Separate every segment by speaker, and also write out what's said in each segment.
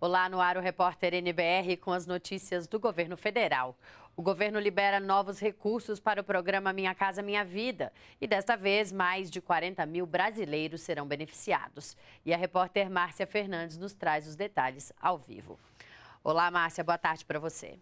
Speaker 1: Olá no ar o repórter NBR com as notícias do governo federal. O governo libera novos recursos para o programa Minha Casa Minha Vida e desta vez mais de 40 mil brasileiros serão beneficiados. E a repórter Márcia Fernandes nos traz os detalhes ao vivo. Olá, Márcia, boa tarde para você.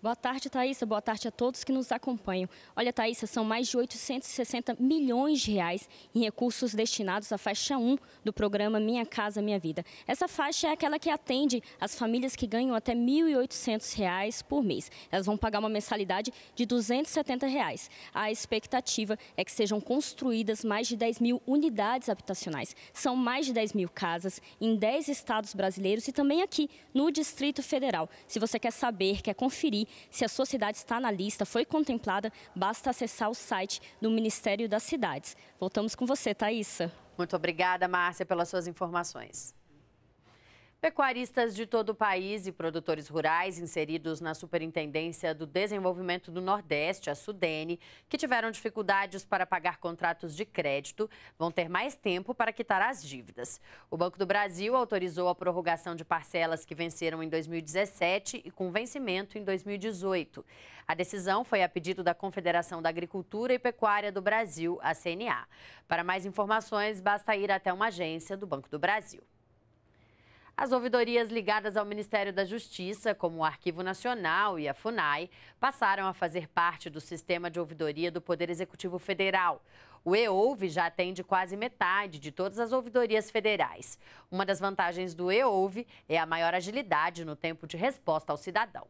Speaker 2: Boa tarde, Thaisa. Boa tarde a todos que nos acompanham. Olha, Thaisa, são mais de 860 milhões de reais em recursos destinados à faixa 1 do programa Minha Casa Minha Vida. Essa faixa é aquela que atende as famílias que ganham até R$ 1.800 por mês. Elas vão pagar uma mensalidade de R$ 270. Reais. A expectativa é que sejam construídas mais de 10 mil unidades habitacionais. São mais de 10 mil casas em 10 estados brasileiros e também aqui no Distrito Federal. Se você quer saber, quer conferir, se a sua cidade está na lista, foi contemplada, basta acessar o site do Ministério das Cidades. Voltamos com você, Thaisa. Muito obrigada, Márcia, pelas suas informações.
Speaker 1: Pecuaristas de todo o país e produtores rurais inseridos na Superintendência do Desenvolvimento do Nordeste, a Sudene, que tiveram dificuldades para pagar contratos de crédito, vão ter mais tempo para quitar as dívidas. O Banco do Brasil autorizou a prorrogação de parcelas que venceram em 2017 e com vencimento em 2018. A decisão foi a pedido da Confederação da Agricultura e Pecuária do Brasil, a CNA. Para mais informações, basta ir até uma agência do Banco do Brasil. As ouvidorias ligadas ao Ministério da Justiça, como o Arquivo Nacional e a FUNAI, passaram a fazer parte do sistema de ouvidoria do Poder Executivo Federal. O EOUV já atende quase metade de todas as ouvidorias federais. Uma das vantagens do EOUV é a maior agilidade no tempo de resposta ao cidadão.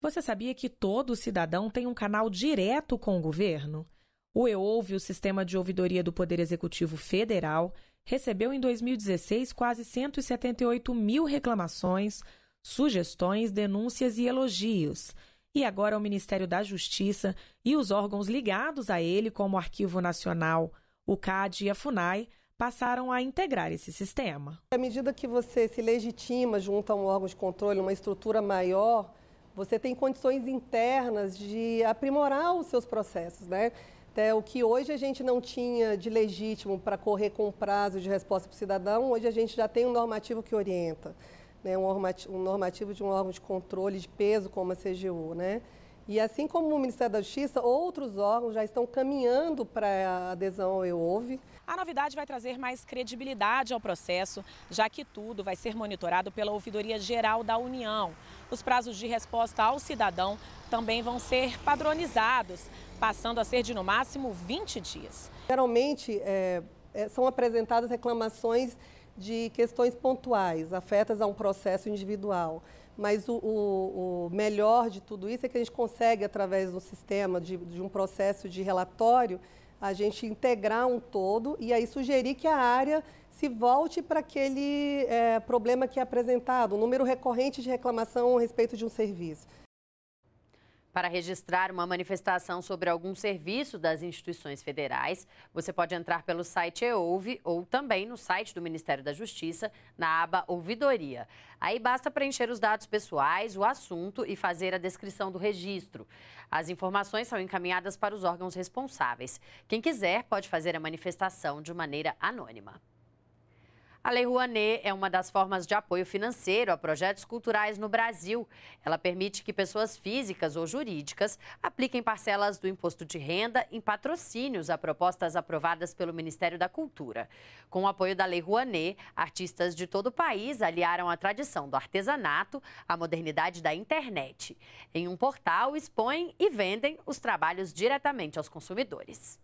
Speaker 2: Você sabia que todo cidadão tem um canal direto com o governo? O EOUV, o Sistema de Ouvidoria do Poder Executivo Federal, recebeu em 2016 quase 178 mil reclamações, sugestões, denúncias e elogios. E agora o Ministério da Justiça e os órgãos ligados a ele, como o Arquivo Nacional, o CAD e a FUNAI, passaram a integrar esse sistema.
Speaker 3: À medida que você se legitima junto a um órgão de controle, uma estrutura maior, você tem condições internas de aprimorar os seus processos, né? Até o que hoje a gente não tinha de legítimo para correr com prazo de resposta para o cidadão, hoje a gente já tem um normativo que orienta, né? um, normativo de um órgão de controle de peso como a CGU. Né? E assim como o Ministério da Justiça, outros órgãos já estão caminhando para a adesão ao EUOV. A novidade
Speaker 2: vai trazer mais credibilidade ao processo, já que tudo vai ser monitorado pela Ouvidoria Geral da União os prazos de resposta ao cidadão também vão ser padronizados, passando a ser de no máximo 20 dias.
Speaker 3: Geralmente é, é, são apresentadas reclamações de questões pontuais, afetas a um processo individual. Mas o, o, o, melhor de tudo isso é que a gente consegue, através do sistema, de, de, um processo de relatório, a gente integrar um todo e aí sugerir que a área se volte para aquele é, problema que é apresentado, o número recorrente de reclamação a respeito de um serviço.
Speaker 1: Para registrar uma manifestação sobre algum serviço das instituições federais, você pode entrar pelo site EOUVE ou também no site do Ministério da Justiça, na aba Ouvidoria. Aí basta preencher os dados pessoais, o assunto e fazer a descrição do registro. As informações são encaminhadas para os órgãos responsáveis. Quem quiser pode fazer a manifestação de maneira anônima. A Lei Rouanet é uma das formas de apoio financeiro a projetos culturais no Brasil. Ela permite que pessoas físicas ou jurídicas apliquem parcelas do imposto de renda em patrocínios a propostas aprovadas pelo Ministério da Cultura. Com o apoio da Lei Rouanet, artistas de todo o país aliaram a tradição do artesanato à modernidade da internet. Em um portal, expõem e vendem os trabalhos diretamente aos consumidores.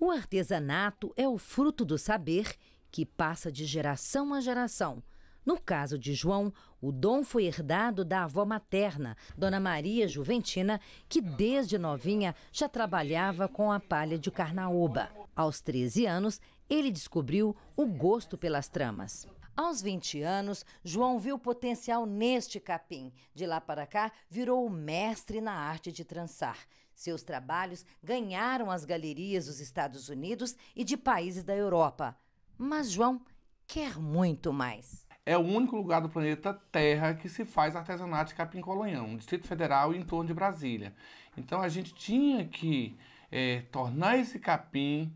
Speaker 4: O artesanato é o fruto do saber que passa de geração a geração. No caso de João, o dom foi herdado da avó materna, Dona Maria Juventina, que desde novinha já trabalhava com a palha de carnaúba. Aos 13 anos, ele descobriu o gosto pelas tramas. Aos 20 anos, João viu potencial neste capim. De lá para cá, virou o mestre na arte de trançar. Seus trabalhos ganharam as galerias dos Estados Unidos e de países da
Speaker 5: Europa. Mas João quer muito mais. É o único lugar do planeta Terra que se faz artesanato de capim colanhão, Distrito Federal e em torno de Brasília. Então a gente tinha que é, tornar esse capim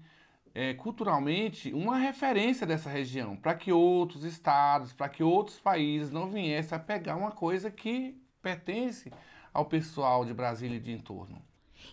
Speaker 5: é, culturalmente uma referência dessa região, para que outros estados, para que outros países não viessem a pegar uma coisa que pertence ao pessoal de Brasília e de entorno.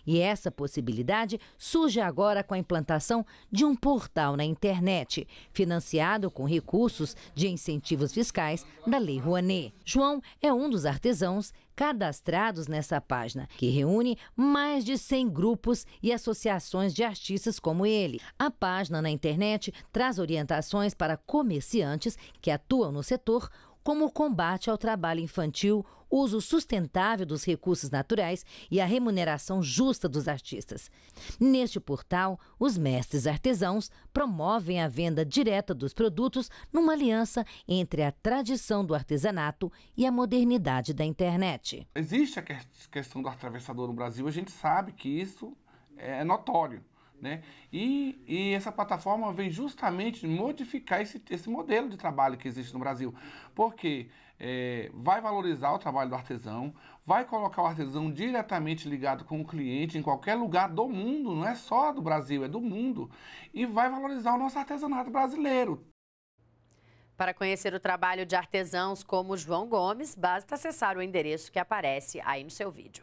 Speaker 4: E essa possibilidade surge agora com a implantação de um portal na internet, financiado com recursos de incentivos fiscais da Lei Rouanet. João é um dos artesãos cadastrados nessa página, que reúne mais de 100 grupos e associações de artistas como ele. A página na internet traz orientações para comerciantes que atuam no setor como o combate ao trabalho infantil, uso sustentável dos recursos naturais e a remuneração justa dos artistas. Neste portal, os mestres artesãos promovem a venda direta dos produtos numa aliança entre a tradição do artesanato e a modernidade da internet.
Speaker 5: Existe a questão do atravessador no Brasil, a gente sabe que isso é notório. Né? E, e, essa plataforma vem justamente modificar esse, esse modelo de trabalho que existe no Brasil, porque é, vai valorizar o trabalho do artesão, vai colocar o artesão diretamente ligado com o cliente em qualquer lugar do mundo, não é só do Brasil, é do mundo, e vai valorizar o nosso artesanato brasileiro.
Speaker 1: Para conhecer o trabalho de artesãos como João Gomes, basta acessar o endereço que aparece aí no seu vídeo.